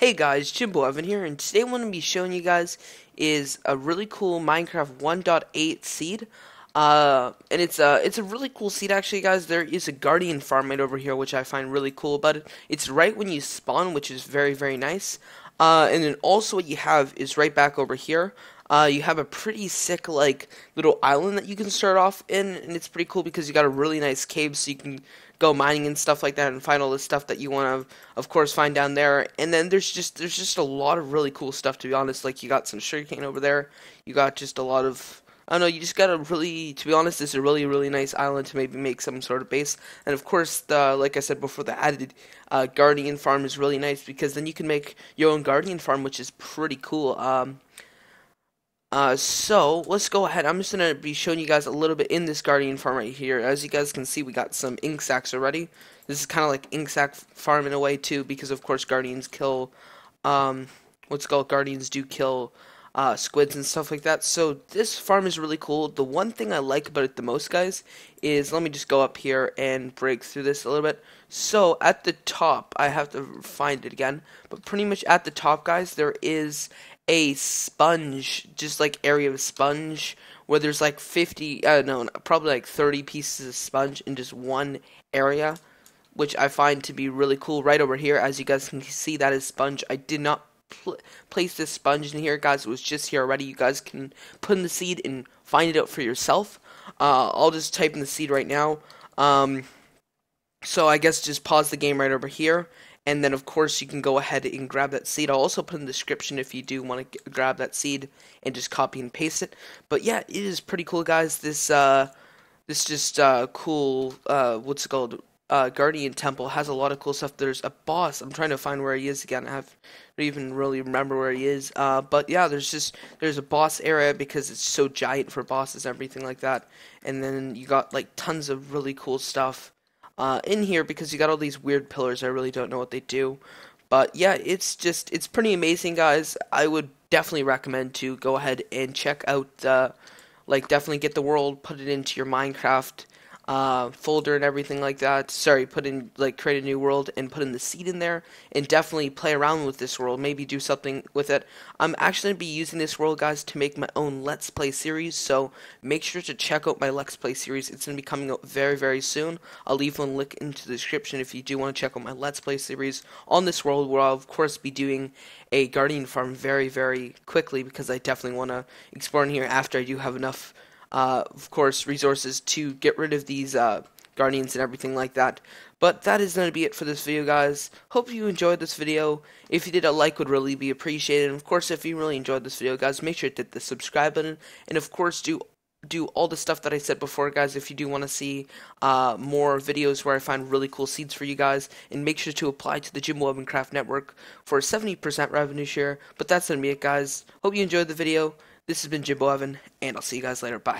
Hey guys, Jimbo Evan here, and today what I'm going to be showing you guys is a really cool Minecraft 1.8 seed. Uh, and it's a, uh, it's a really cool seed actually, guys. There is a guardian farm right over here, which I find really cool, but it's right when you spawn, which is very, very nice. Uh, and then also what you have is right back over here. Uh, you have a pretty sick like little island that you can start off in, and it's pretty cool because you got a really nice cave, so you can go mining and stuff like that, and find all the stuff that you want to, of course, find down there. And then there's just there's just a lot of really cool stuff to be honest. Like you got some sugarcane over there, you got just a lot of I don't know. You just gotta really, to be honest, it's a really really nice island to maybe make some sort of base. And of course, the like I said before, the added uh, guardian farm is really nice because then you can make your own guardian farm, which is pretty cool. Um, uh, so let's go ahead. I'm just gonna be showing you guys a little bit in this Guardian farm right here. As you guys can see, we got some ink sacks already. This is kind of like ink sack farm in a way too, because of course Guardians kill. Um, what's called Guardians do kill uh, squids and stuff like that. So this farm is really cool. The one thing I like about it the most, guys, is let me just go up here and break through this a little bit. So at the top, I have to find it again, but pretty much at the top, guys, there is a sponge, just like area of sponge, where there's like 50, I don't know, probably like 30 pieces of sponge in just one area which I find to be really cool right over here. As you guys can see, that is sponge. I did not pl place this sponge in here, guys. It was just here already. You guys can put in the seed and find it out for yourself. Uh, I'll just type in the seed right now. Um, so I guess just pause the game right over here. And then, of course, you can go ahead and grab that seed. I'll also put in the description if you do want to grab that seed and just copy and paste it. But yeah, it is pretty cool, guys. This, uh, this just, uh, cool, uh, what's it called? uh, Guardian Temple has a lot of cool stuff. There's a boss. I'm trying to find where he is again. I have don't even really remember where he is. Uh, but yeah, there's just there's a boss area because it's so giant for bosses everything like that. And then you got like tons of really cool stuff uh, in here because you got all these weird pillars. I really don't know what they do. But yeah, it's just it's pretty amazing, guys. I would definitely recommend to go ahead and check out. like definitely get the world, put it into your Minecraft uh, folder and everything like that. Sorry, put in like create a new world and put in the seed in there, and definitely play around with this world. Maybe do something with it. I'm actually gonna be using this world, guys, to make my own Let's Play series. So make sure to check out my Let's Play series. It's gonna be coming out very very soon. I'll leave one link into the description if you do want to check out my Let's Play series on this world, where I'll of course be doing a Guardian farm very very quickly because I definitely want to explore in here after I do have enough uh, of course, resources to get rid of these uh, guardians and everything like that. But that is going to be it for this video, guys. Hope you enjoyed this video. If you did, a like would really be appreciated. And of course, if you really enjoyed this video, guys, make sure to hit the subscribe button. And of course, do do all the stuff that I said before, guys. If you do want to see uh, more videos where I find really cool seeds for you guys, and make sure to apply to the Jim Web and Craft Network for a 70% revenue share. But that's going to be it, guys. Hope you enjoyed the video. This has been Jimbo Evan, and I'll see you guys later. Bye.